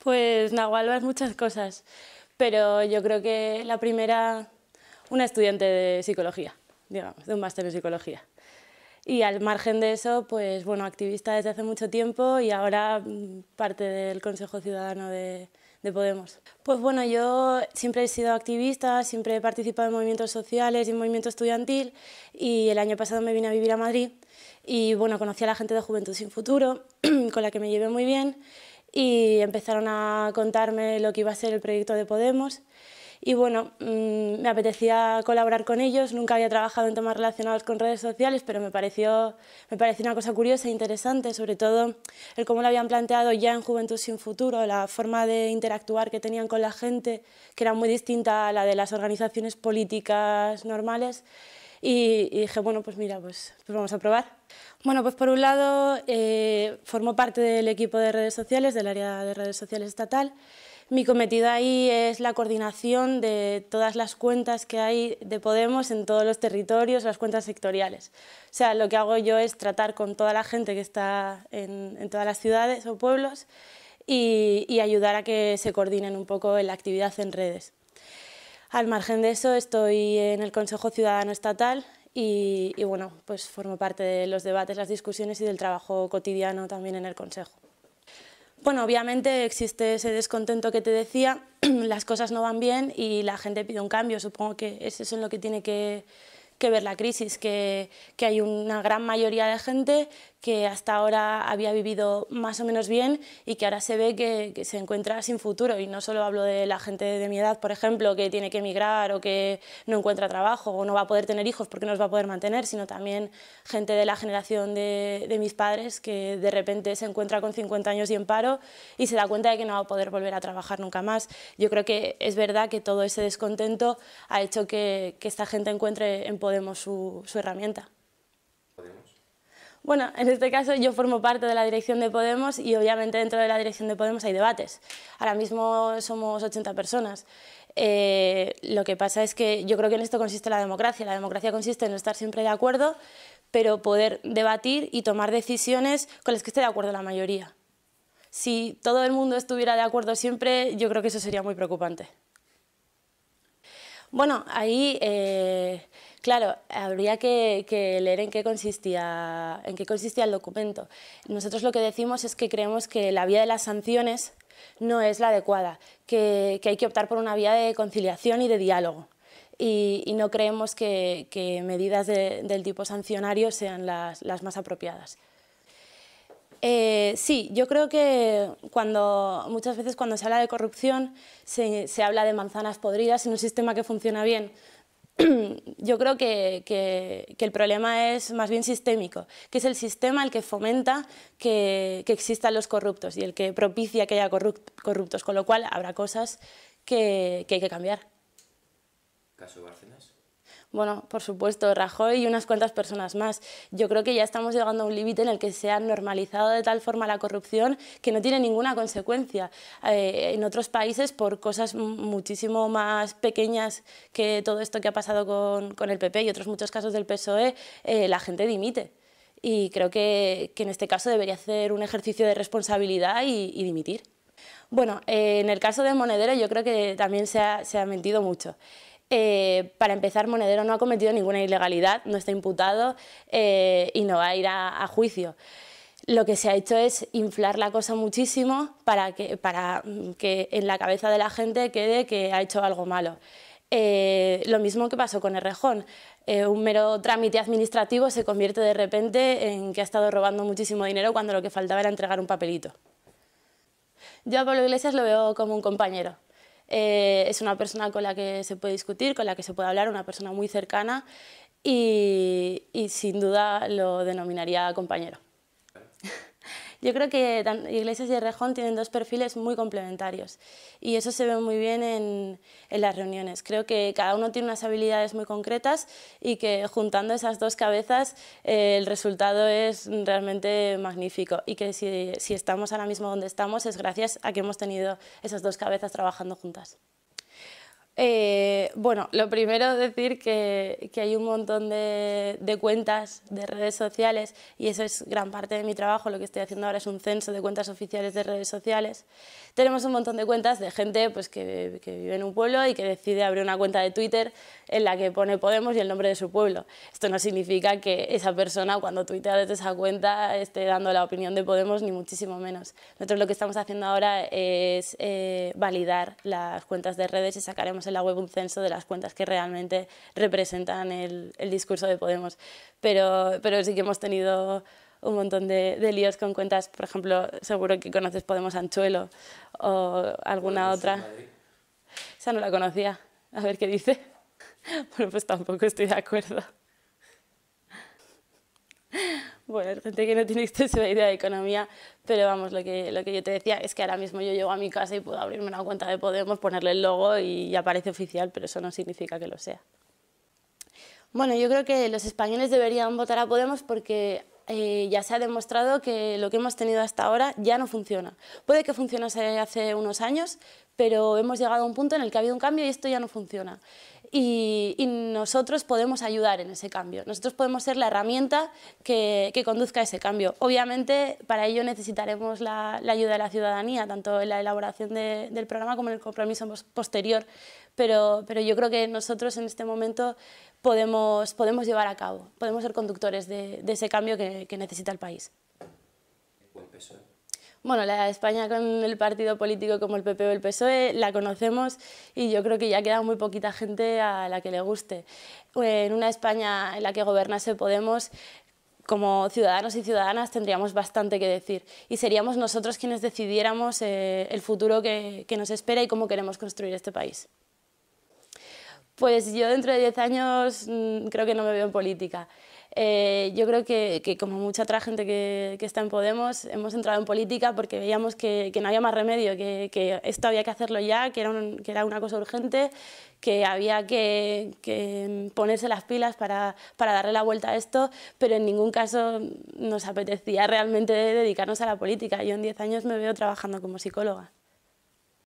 Pues Nahualba es muchas cosas, pero yo creo que la primera, una estudiante de psicología, digamos, de un máster en psicología. Y al margen de eso, pues bueno, activista desde hace mucho tiempo y ahora mm, parte del Consejo Ciudadano de, de Podemos. Pues bueno, yo siempre he sido activista, siempre he participado en movimientos sociales y en movimiento estudiantil y el año pasado me vine a vivir a Madrid y bueno, conocí a la gente de Juventud Sin Futuro, con la que me llevé muy bien y empezaron a contarme lo que iba a ser el proyecto de Podemos. Y bueno, mm, me apetecía colaborar con ellos, nunca había trabajado en temas relacionados con redes sociales, pero me pareció, me pareció una cosa curiosa e interesante, sobre todo el cómo lo habían planteado ya en Juventud sin Futuro, la forma de interactuar que tenían con la gente, que era muy distinta a la de las organizaciones políticas normales y, dije, bueno, pues mira, pues, pues, vamos a probar. Bueno, pues por un lado, eh, parte del equipo de redes sociales, del área de redes sociales estatal. Mi cometido ahí es la coordinación de todas las cuentas que hay de Podemos en todos los territorios, las cuentas sectoriales. O sea, lo que hago yo es tratar con toda la gente que está en, todas las ciudades o pueblos y, y ayudar a que se coordinen un poco en la actividad en redes. Al margen de eso, estoy en el Consejo Ciudadano Estatal y, bueno, pues formo parte de los debates, las discusiones y del trabajo cotidiano también en el Consejo. Bueno, obviamente existe ese descontento que te decía, las cosas no van bien y la gente pide un cambio, supongo que eso es en lo que tiene que que ver la crisis, que, hay una gran mayoría de gente que hasta ahora había vivido más o menos bien y que ahora se ve que, se encuentra sin futuro. Y no solo hablo de la gente de mi edad, por ejemplo, que tiene que emigrar o que no encuentra trabajo o no va a poder tener hijos porque no los va a poder mantener, sino también gente de la generación de, mis padres que de repente se encuentra con 50 años y en paro y se da cuenta de que no va a poder volver a trabajar nunca más. Yo creo que es verdad que todo ese descontento ha hecho que, que esta gente encuentre poder Podemos su, herramienta. ¿Podemos? Bueno, en este caso yo formo parte de la dirección de Podemos y obviamente dentro de la dirección de Podemos hay debates. Ahora mismo somos 80 personas. Eh, lo que pasa es que yo creo que en esto consiste la democracia. La democracia consiste en no estar siempre de acuerdo, pero poder debatir y tomar decisiones con las que esté de acuerdo la mayoría. Si todo el mundo estuviera de acuerdo siempre, yo creo que eso sería muy preocupante. Bueno, ahí, eh, claro, habría que, leer en qué, consistía, en qué consistía el documento. Nosotros lo que decimos es que creemos que la vía de las sanciones no es la adecuada, que, hay que optar por una vía de conciliación y de diálogo. Y, no creemos que, medidas del tipo sancionario sean las más apropiadas. Eh, sí, yo creo que cuando, muchas veces cuando se habla de corrupción se, habla de manzanas podridas en un sistema que funciona bien. Yo creo que, el problema es más bien sistémico, que es el sistema el que fomenta que, existan los corruptos y el que propicia que haya corruptos, con lo cual habrá cosas que, hay que cambiar. ¿Caso Bárcenas? Bueno, por supuesto, Rajoy y unas cuantas personas más. Yo creo que ya estamos llegando a un límite en el que se ha normalizado de tal forma la corrupción que no tiene ninguna consecuencia. Eh, en otros países, por cosas muchísimo más pequeñas que todo esto que ha pasado con, el PP y otros muchos casos del PSOE, eh, la gente dimite. Y creo que, en este caso debería hacer un ejercicio de responsabilidad y, dimitir. Bueno, eh, en el caso de Monedero yo creo que también se ha mentido mucho. Eh, para empezar, Monedero no ha cometido ninguna ilegalidad, no está imputado eh, y no va a ir a, juicio. Lo que se ha hecho es inflar la cosa muchísimo para que, para mm, que en la cabeza de la gente quede que ha hecho algo malo. Eh, lo mismo que pasó con Errejón. un mero trámite administrativo se convierte de repente en que ha estado robando muchísimo dinero cuando lo que faltaba era entregar un papelito. Yo a Pablo Iglesias lo veo como un compañero, eh, es una persona con la que se puede discutir, con la que se puede hablar, una persona muy cercana y sin duda lo denominaría compañero. Yo creo que Iglesias y Rejón tienen dos perfiles muy complementarios y eso se ve muy bien en, las reuniones. Creo que cada uno tiene unas habilidades muy concretas y que juntando esas dos cabezas eh, el resultado es realmente magnífico y que si estamos ahora mismo donde estamos es gracias a que hemos tenido esas dos cabezas trabajando juntas. Eh, bueno, lo primero es decir que, que hay un montón de, cuentas de redes sociales y eso es gran parte de mi trabajo. Lo que estoy haciendo ahora es un censo de cuentas oficiales de redes sociales. Tenemos un montón de cuentas de gente pues, que, vive en un pueblo y que decide abrir una cuenta de Twitter en la que pone Podemos y el nombre de su pueblo. Esto no significa que esa persona cuando tuitea desde esa cuenta esté dando la opinión de Podemos, ni muchísimo menos. Nosotros lo que estamos haciendo ahora es eh, validar las cuentas de redes y sacaremos en la web un censo de las cuentas que realmente representan el, el discurso de Podemos. Pero, pero sí que hemos tenido un montón de, líos con cuentas, por ejemplo, seguro que conoces Podemos Anchuelo o alguna otra. Esa no la conocía. A ver qué dice. Bueno, pues tampoco estoy de acuerdo bueno, gente que no tiene extensa idea de economía, pero vamos, lo que, lo que yo te decía es que ahora mismo yo llego a mi casa y puedo abrirme una cuenta de Podemos, ponerle el logo y aparece oficial, pero eso no significa que lo sea. Bueno, yo creo que los españoles deberían votar a Podemos porque eh, ya se ha demostrado que lo que hemos tenido hasta ahora ya no funciona. Puede que funcionase hace unos años, pero hemos llegado a un punto en el que ha habido un cambio y esto ya no funciona y, nosotros podemos ayudar en ese cambio. Nosotros podemos ser la herramienta que, que conduzca ese cambio. Obviamente, para ello necesitaremos la, la, ayuda de la ciudadanía, tanto en la elaboración del programa como en el compromiso posterior, pero, pero yo creo que nosotros en este momento podemos, podemos llevar a cabo, podemos ser conductores de, ese cambio que, que necesita el país bueno, la España con el partido político como el PP o el PSOE la conocemos y yo creo que ya queda muy poquita gente a la que le guste. En una España en la que gobernase Podemos, como ciudadanos y ciudadanas tendríamos bastante que decir y seríamos nosotros quienes decidiéramos eh, el futuro que, que nos espera y cómo queremos construir este país. Pues yo dentro de 10 años mm, creo que no me veo en política. Eh, yo creo que, como mucha otra gente que, está en Podemos, hemos entrado en política porque veíamos que, no había más remedio, que, esto había que hacerlo ya, que era, que era una cosa urgente, que había que, ponerse las pilas para, para, darle la vuelta a esto, pero en ningún caso nos apetecía realmente dedicarnos a la política. Yo en 10 años me veo trabajando como psicóloga.